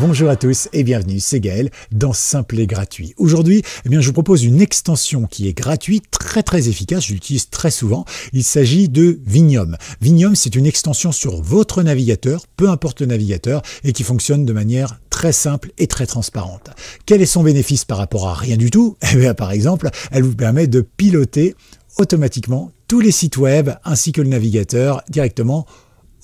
Bonjour à tous et bienvenue, c'est Gaël dans Simple et Gratuit. Aujourd'hui, eh bien, je vous propose une extension qui est gratuite, très très efficace, je l'utilise très souvent. Il s'agit de Vignum. Vignum, c'est une extension sur votre navigateur, peu importe le navigateur, et qui fonctionne de manière très simple et très transparente. Quel est son bénéfice par rapport à rien du tout eh Par exemple, elle vous permet de piloter automatiquement tous les sites web ainsi que le navigateur directement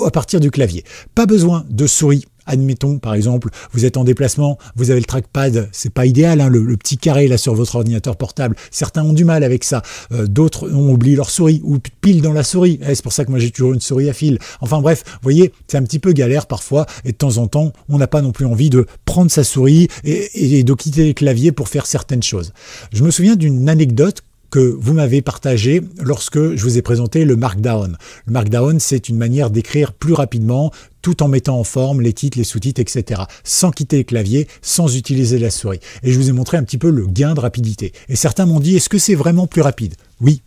à partir du clavier. Pas besoin de souris Admettons, par exemple, vous êtes en déplacement, vous avez le trackpad, c'est pas idéal, hein, le, petit carré là sur votre ordinateur portable. Certains ont du mal avec ça, euh, d'autres ont oublié leur souris ou pile dans la souris. Eh, c'est pour ça que moi j'ai toujours une souris à fil. Enfin bref, vous voyez, c'est un petit peu galère parfois et de temps en temps, on n'a pas non plus envie de prendre sa souris et de quitter les claviers pour faire certaines choses. Je me souviens d'une anecdote que vous m'avez partagé lorsque je vous ai présenté le Markdown. Le Markdown, c'est une manière d'écrire plus rapidement tout en mettant en forme les titres, les sous-titres, etc. Sans quitter le clavier, sans utiliser la souris. Et je vous ai montré un petit peu le gain de rapidité. Et certains m'ont dit, est-ce que c'est vraiment plus rapide Oui,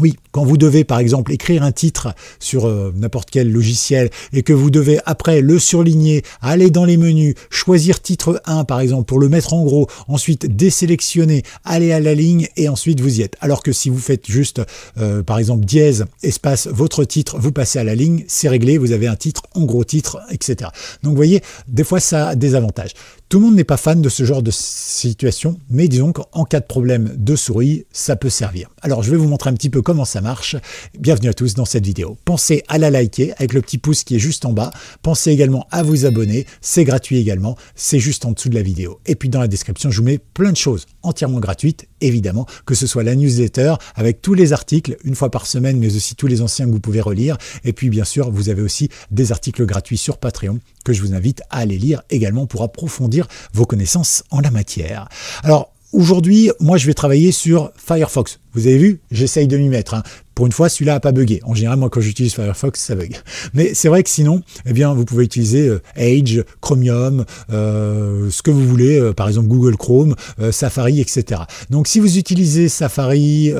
oui, quand vous devez par exemple écrire un titre sur euh, n'importe quel logiciel et que vous devez après le surligner, aller dans les menus, choisir titre 1 par exemple pour le mettre en gros, ensuite désélectionner, aller à la ligne et ensuite vous y êtes. Alors que si vous faites juste euh, par exemple dièse, espace, votre titre, vous passez à la ligne, c'est réglé, vous avez un titre, en gros titre, etc. Donc vous voyez, des fois ça a des avantages. Tout le monde n'est pas fan de ce genre de situation, mais disons qu'en cas de problème de souris, ça peut servir. Alors je vais vous montrer un petit peu comment ça marche. Bienvenue à tous dans cette vidéo. Pensez à la liker avec le petit pouce qui est juste en bas. Pensez également à vous abonner, c'est gratuit également, c'est juste en dessous de la vidéo. Et puis dans la description, je vous mets plein de choses entièrement gratuites évidemment, que ce soit la newsletter avec tous les articles, une fois par semaine, mais aussi tous les anciens que vous pouvez relire. Et puis, bien sûr, vous avez aussi des articles gratuits sur Patreon que je vous invite à aller lire également pour approfondir vos connaissances en la matière. Alors, Aujourd'hui, moi, je vais travailler sur Firefox. Vous avez vu, j'essaye de m'y mettre. Hein. Pour une fois, celui-là n'a pas buggé. En général, moi, quand j'utilise Firefox, ça bug. Mais c'est vrai que sinon, eh bien, vous pouvez utiliser Age, euh, Edge, Chromium, euh, ce que vous voulez, euh, par exemple Google Chrome, Safari, etc. Donc, si vous utilisez Safari,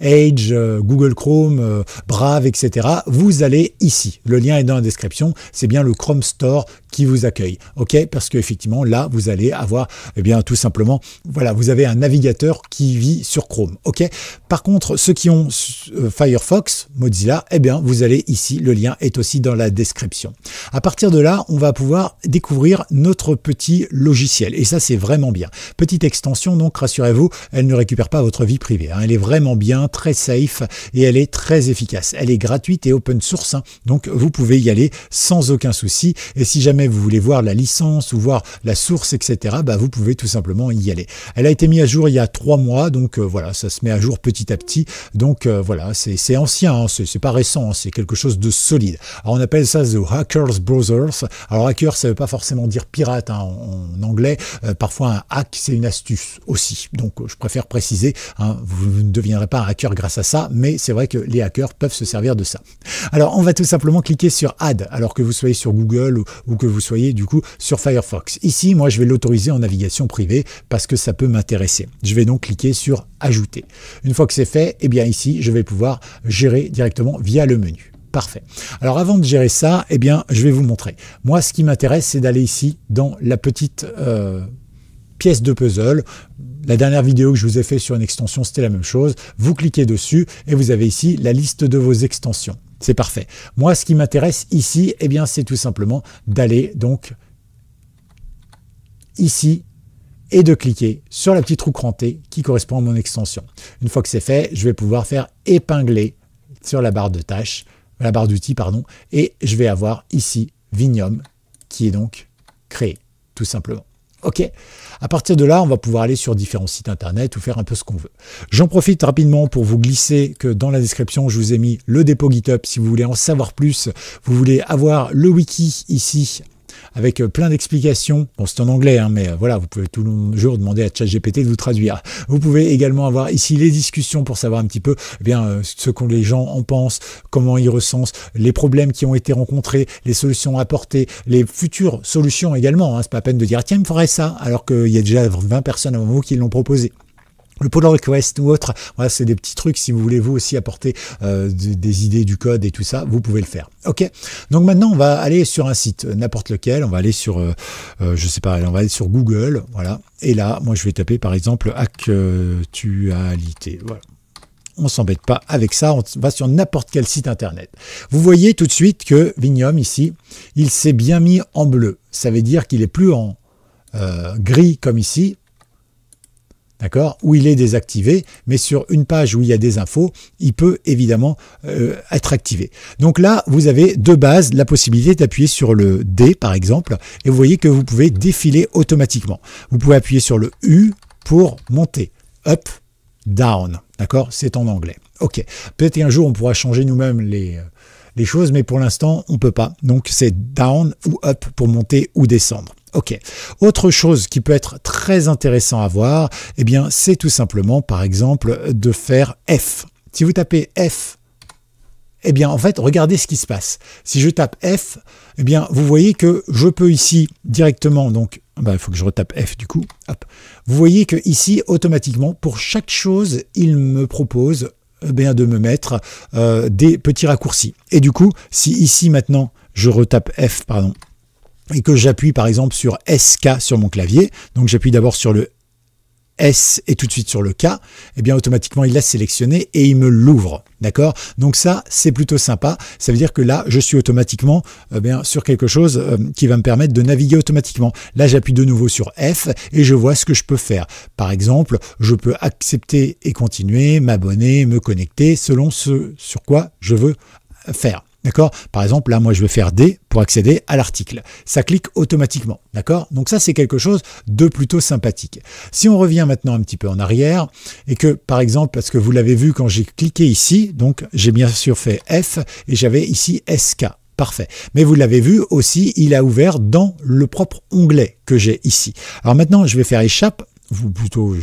Edge, Google Chrome, Brave, etc., vous allez ici. Le lien est dans la description. C'est bien le Chrome Store qui vous accueille. OK Parce qu'effectivement, là, vous allez avoir, eh bien, tout simplement, voilà, vous avez un navigateur qui vit sur Chrome. OK Par contre, ceux qui ont euh, Firefox, Mozilla, eh bien, vous allez ici, le lien est aussi dans la description. À partir de là, on va pouvoir découvrir notre petit logiciel. Et ça, c'est vraiment bien. Petite extension, donc, rassurez-vous, elle ne récupère pas votre vie privée. Hein. Elle est vraiment bien, très safe et elle est très efficace. Elle est gratuite et open source, hein. donc vous pouvez y aller sans aucun souci. Et si jamais vous voulez voir la licence ou voir la source, etc., bah, vous pouvez tout simplement y aller. Elle a été mise à jour il y a trois mois, donc euh, voilà, ça se met à jour petit à petit. Donc euh, voilà, c'est ancien, hein, c'est pas récent, hein, c'est quelque chose de solide. Alors on appelle ça The Hackers Brothers. Alors hacker, ça veut pas forcément dire pirate hein, en, anglais. Euh, parfois un hack, c'est une astuce aussi. Donc je préfère préciser, vous ne deviendrez pas un hacker grâce à ça, mais c'est vrai que les hackers peuvent se servir de ça. Alors on va tout simplement cliquer sur Add, alors que vous soyez sur Google ou que vous vous soyez du coup sur Firefox. Ici, moi, je vais l'autoriser en navigation privée parce que ça peut m'intéresser. Je vais donc cliquer sur Ajouter. Une fois que c'est fait, eh bien ici, je vais pouvoir gérer directement via le menu. Parfait. Alors avant de gérer ça, eh bien, je vais vous montrer. Moi, ce qui m'intéresse, c'est d'aller ici dans la petite euh, pièce de puzzle. La dernière vidéo que je vous ai fait sur une extension, c'était la même chose. Vous cliquez dessus et vous avez ici la liste de vos extensions. C'est parfait. Moi, ce qui m'intéresse ici, eh bien, c'est tout simplement d'aller donc ici et de cliquer sur la petite roue crantée qui correspond à mon extension. Une fois que c'est fait, je vais pouvoir faire épingler sur la barre de tâches, la barre d'outils, pardon, et je vais avoir ici Vignum qui est donc créé, tout simplement. OK. À partir de là, on va pouvoir aller sur différents sites internet ou faire un peu ce qu'on veut. J'en profite rapidement pour vous glisser que dans la description, je vous ai mis le dépôt GitHub si vous voulez en savoir plus. Vous voulez avoir le wiki ici avec euh, plein d'explications. Bon, c'est en anglais, hein, mais euh, voilà, vous pouvez tout le jour demander à ChatGPT de vous traduire. Vous pouvez également avoir ici les discussions pour savoir un petit peu eh bien, euh, ce que les gens en pensent, comment ils recensent, les problèmes qui ont été rencontrés, les solutions apportées, les futures solutions également. Hein. C'est pas à peine de dire tiens, il me faudrait ça, alors qu'il y a déjà 20 personnes avant vous qui l'ont proposé le pull request ou autre, voilà, c'est des petits trucs. Si vous voulez vous aussi apporter euh, des, idées du code et tout ça, vous pouvez le faire. Ok. Donc maintenant, on va aller sur un site, euh, n'importe lequel. On va aller sur, euh, je sais pas, on va aller sur Google, voilà. Et là, moi, je vais taper par exemple actualité. Voilà on s'embête pas avec ça, on va sur n'importe quel site internet. Vous voyez tout de suite que Vignum ici, il s'est bien mis en bleu. Ça veut dire qu'il est plus en gris comme ici, d'accord, où il est désactivé, mais sur une page où il y a des infos, il peut évidemment euh, être activé. Donc là, vous avez de base la possibilité d'appuyer sur le D par exemple, et vous voyez que vous pouvez défiler automatiquement. Vous pouvez appuyer sur le U pour monter, up, down, d'accord, c'est en anglais. Ok, peut-être qu'un jour on pourra changer nous-mêmes les euh, les choses, mais pour l'instant, on peut pas. Donc c'est down ou up pour monter ou descendre. Ok. Autre chose qui peut être très intéressant à voir, eh bien, c'est tout simplement, par exemple, de faire F. Si vous tapez F eh bien en fait regardez ce qui se passe. Si je tape F, eh bien vous voyez que je peux ici directement donc bah, il faut que je retape F du coup. Vous voyez que ici automatiquement pour chaque chose il me propose eh bien, de me mettre euh, des petits raccourcis. Et du coup si ici maintenant je retape F pardon et que j'appuie par exemple sur SK sur mon clavier, donc j'appuie d'abord sur le S et tout de suite sur le K, et eh bien automatiquement il l'a sélectionné et il me l'ouvre. D'accord Donc ça, c'est plutôt sympa. Ça veut dire que là, je suis automatiquement eh bien, sur quelque chose euh, qui va me permettre de naviguer automatiquement. Là, j'appuie de nouveau sur F et je vois ce que je peux faire. Par exemple, je peux accepter et continuer, m'abonner, me connecter selon ce sur quoi je veux faire. D'accord Par exemple, là, moi, je vais faire D pour accéder à l'article. Ça clique automatiquement. D'accord Donc ça, c'est quelque chose de plutôt sympathique. Si on revient maintenant un petit peu en arrière et que, par exemple, parce que vous l'avez vu quand j'ai cliqué ici, donc j'ai bien sûr fait F et j'avais ici SK. Parfait. Mais vous l'avez vu aussi, il a ouvert dans le propre onglet que j'ai ici. Alors maintenant, je vais faire échappe, ou plutôt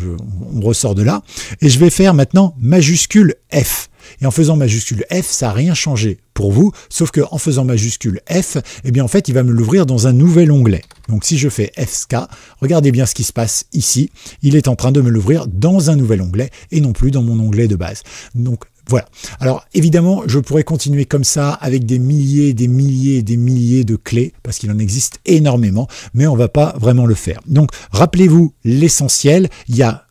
on ressort de là, et je vais faire maintenant majuscule F. Et en faisant majuscule F, ça n'a rien changé pour vous, sauf qu'en faisant majuscule F, eh bien en fait, il va me l'ouvrir dans un nouvel onglet. Donc si je fais FSK, regardez bien ce qui se passe ici. Il est en train de me l'ouvrir dans un nouvel onglet et non plus dans mon onglet de base. Donc voilà. Alors évidemment, je pourrais continuer comme ça avec des milliers, des milliers, des milliers de clés, parce qu'il en existe énormément, mais on ne va pas vraiment le faire. Donc rappelez-vous l'essentiel, il y a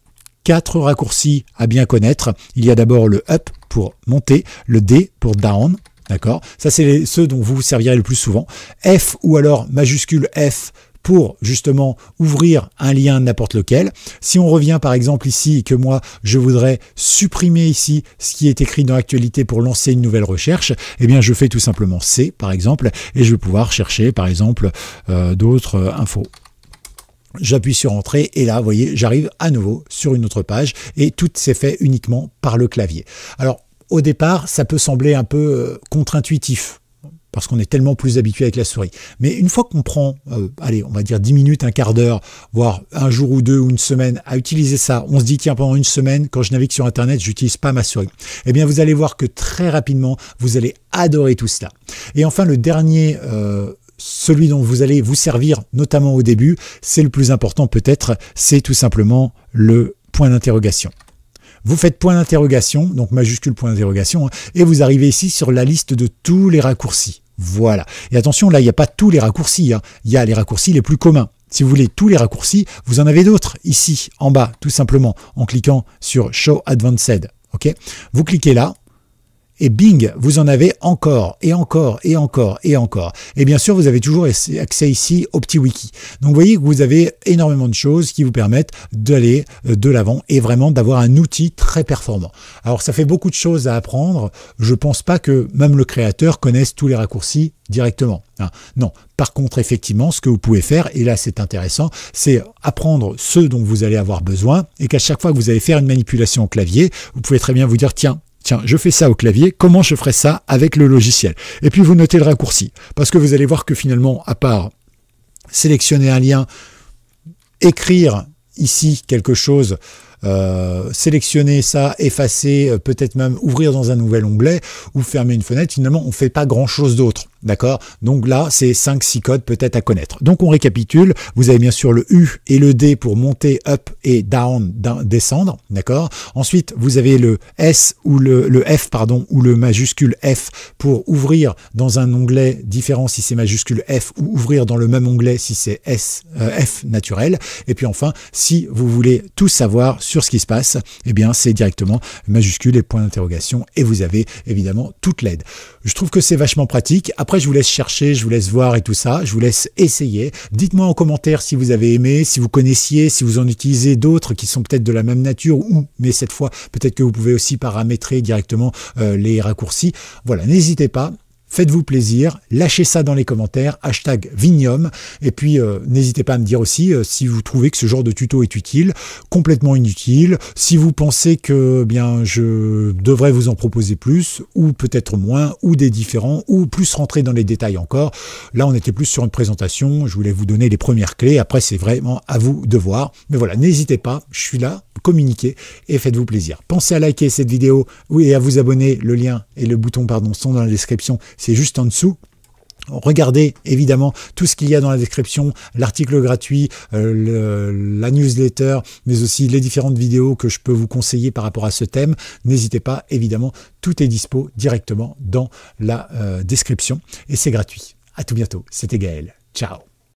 quatre raccourcis à bien connaître. Il y a d'abord le up pour monter, le D pour down, d'accord Ça, c'est ceux dont vous vous servirez le plus souvent. F ou alors majuscule F pour justement ouvrir un lien n'importe lequel. Si on revient par exemple ici que moi je voudrais supprimer ici ce qui est écrit dans l'actualité pour lancer une nouvelle recherche, eh bien je fais tout simplement C par exemple et je vais pouvoir chercher par exemple euh, d'autres euh, infos. J'appuie sur Entrée et là, vous voyez, j'arrive à nouveau sur une autre page et tout s'est fait uniquement par le clavier. Alors, au départ, ça peut sembler un peu euh, contre-intuitif parce qu'on est tellement plus habitué avec la souris. Mais une fois qu'on prend, euh, allez, on va dire 10 minutes, un quart d'heure, voire un jour ou deux ou une semaine à utiliser ça, on se dit, tiens, pendant une semaine, quand je navigue sur Internet, j'utilise pas ma souris. Eh bien, vous allez voir que très rapidement, vous allez adorer tout cela. Et enfin, le dernier euh, celui dont vous allez vous servir, notamment au début, c'est le plus important peut-être, c'est tout simplement le point d'interrogation. Vous faites point d'interrogation, donc majuscule point d'interrogation, hein, et vous arrivez ici sur la liste de tous les raccourcis. Voilà. Et attention, là, il n'y a pas tous les raccourcis, hein. il y a les raccourcis les plus communs. Si vous voulez tous les raccourcis, vous en avez d'autres ici en bas, tout simplement, en cliquant sur Show Advanced. Ok vous cliquez là, et bing, vous en avez encore et encore et encore et encore. Et bien sûr, vous avez toujours accès ici au petit wiki. Donc vous voyez que vous avez énormément de choses qui vous permettent d'aller euh, de l'avant et vraiment d'avoir un outil très performant. Alors ça fait beaucoup de choses à apprendre. Je ne pense pas que même le créateur connaisse tous les raccourcis directement. Hein. Non. Par contre, effectivement, ce que vous pouvez faire, et là c'est intéressant, c'est apprendre ce dont vous allez avoir besoin et qu'à chaque fois que vous allez faire une manipulation au clavier, vous pouvez très bien vous dire tiens, Tiens, je fais ça au clavier, comment je ferai ça avec le logiciel Et puis vous notez le raccourci, parce que vous allez voir que finalement, à part sélectionner un lien, écrire ici quelque chose, euh, sélectionner ça, effacer, euh, peut-être même ouvrir dans un nouvel onglet ou fermer une fenêtre. Finalement, on ne fait pas grand-chose d'autre. D'accord Donc là, c'est cinq, six codes peut-être à connaître. Donc on récapitule. Vous avez bien sûr le U et le D pour monter, up et down, descendre. D'accord Ensuite, vous avez le S ou le, F, pardon, ou le majuscule F pour ouvrir dans un onglet différent si c'est majuscule F ou ouvrir dans le même onglet si c'est S, euh, F naturel. Et puis enfin, si vous voulez tout savoir sur ce qui se passe, eh bien c'est directement majuscule et point d'interrogation et vous avez évidemment toute l'aide. Je trouve que c'est vachement pratique. Après, je vous laisse chercher, je vous laisse voir et tout ça. Je vous laisse essayer. Dites-moi en commentaire si vous avez aimé, si vous connaissiez, si vous en utilisez d'autres qui sont peut-être de la même nature ou, mais cette fois, peut-être que vous pouvez aussi paramétrer directement euh, les raccourcis. Voilà, n'hésitez pas. Faites-vous plaisir, lâchez ça dans les commentaires, hashtag Vignum. Et puis euh, n'hésitez pas à me dire aussi euh, si vous trouvez que ce genre de tuto est utile, complètement inutile, si vous pensez que bien je devrais vous en proposer plus, ou peut-être moins, ou des différents, ou plus rentrer dans les détails encore. Là on était plus sur une présentation, je voulais vous donner les premières clés, après c'est vraiment à vous de voir. Mais voilà, n'hésitez pas, je suis là, communiquez et faites-vous plaisir. Pensez à liker cette vidéo, oui, et à vous abonner, le lien et le bouton pardon sont dans la description c'est juste en dessous. Regardez évidemment tout ce qu'il y a dans la description, l'article gratuit, euh, la newsletter, mais aussi les différentes vidéos que je peux vous conseiller par rapport à ce thème. N'hésitez pas, évidemment, tout est dispo directement dans la euh, description et c'est gratuit. À tout bientôt, c'était Gaël. Ciao